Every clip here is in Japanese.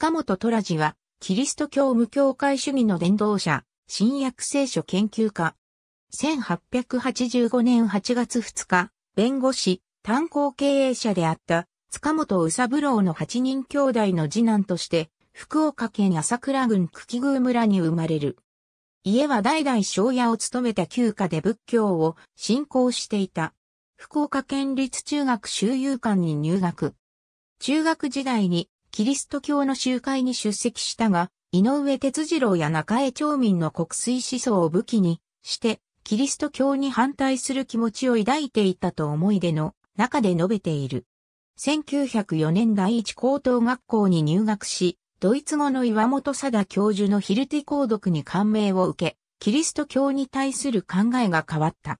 塚本虎次は、キリスト教無教会主義の伝道者、新約聖書研究家。1885年8月2日、弁護士、炭鉱経営者であった塚本宇三郎の8人兄弟の次男として、福岡県朝倉郡久喜宮村に生まれる。家は代々庄屋を務めた旧家で仏教を信仰していた。福岡県立中学修遊館に入学。中学時代にキリスト教の集会に出席したが、井上哲次郎や中江町民の国粋思想を武器にして、キリスト教に反対する気持ちを抱いていたと思い出の中で述べている。1904年第一高等学校に入学し、ドイツ語の岩本貞教授のヒルティ公読に感銘を受け、キリスト教に対する考えが変わった。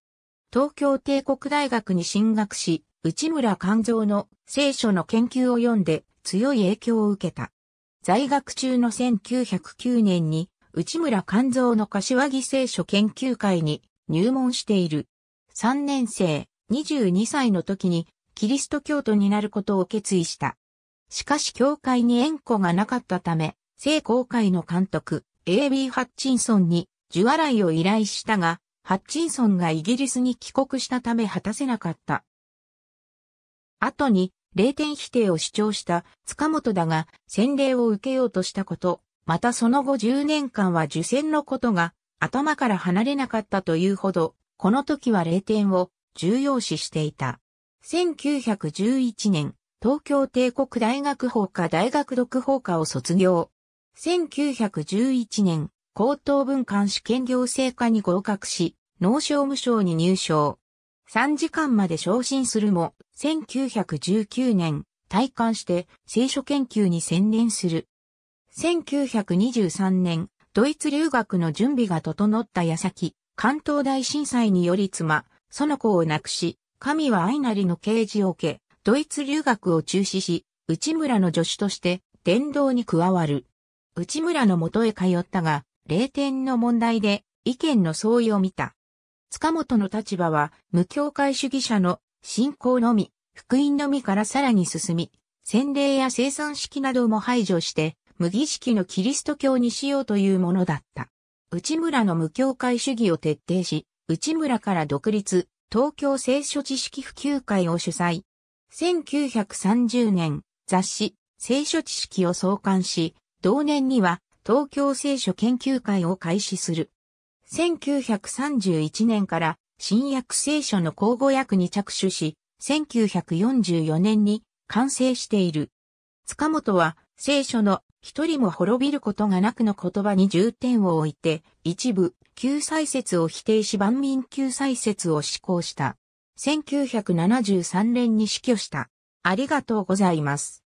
東京帝国大学に進学し、内村勘蔵の聖書の研究を読んで、強い影響を受けた。在学中の1909年に内村勘蔵の柏木聖書研究会に入門している。3年生、22歳の時にキリスト教徒になることを決意した。しかし教会に縁故がなかったため、聖公会の監督、A.B. ハッチンソンに受話いを依頼したが、ハッチンソンがイギリスに帰国したため果たせなかった。後に0点否定を主張した塚本だが洗礼を受けようとしたこと、またその後10年間は受選のことが頭から離れなかったというほど、この時は0点を重要視していた。1911年、東京帝国大学法科大学独法科を卒業。1911年、高等文官試験行政科に合格し、農商務省に入省。3時間まで昇進するも、1919年、退官して聖書研究に専念する。1923年、ドイツ留学の準備が整った矢先、関東大震災により妻、園子を亡くし、神は愛なりの啓示を受け、ドイツ留学を中止し、内村の助手として伝道に加わる。内村の元へ通ったが、霊天の問題で意見の相違を見た。塚本の立場は、無教会主義者の信仰のみ、福音のみからさらに進み、洗礼や生産式なども排除して、無儀式のキリスト教にしようというものだった。内村の無教会主義を徹底し、内村から独立、東京聖書知識普及会を主催。1930年、雑誌、聖書知識を創刊し、同年には東京聖書研究会を開始する。1931年から新約聖書の口語訳に着手し、1944年に完成している。塚本は聖書の一人も滅びることがなくの言葉に重点を置いて、一部、救済説を否定し万民救済説を施行した。1973年に死去した。ありがとうございます。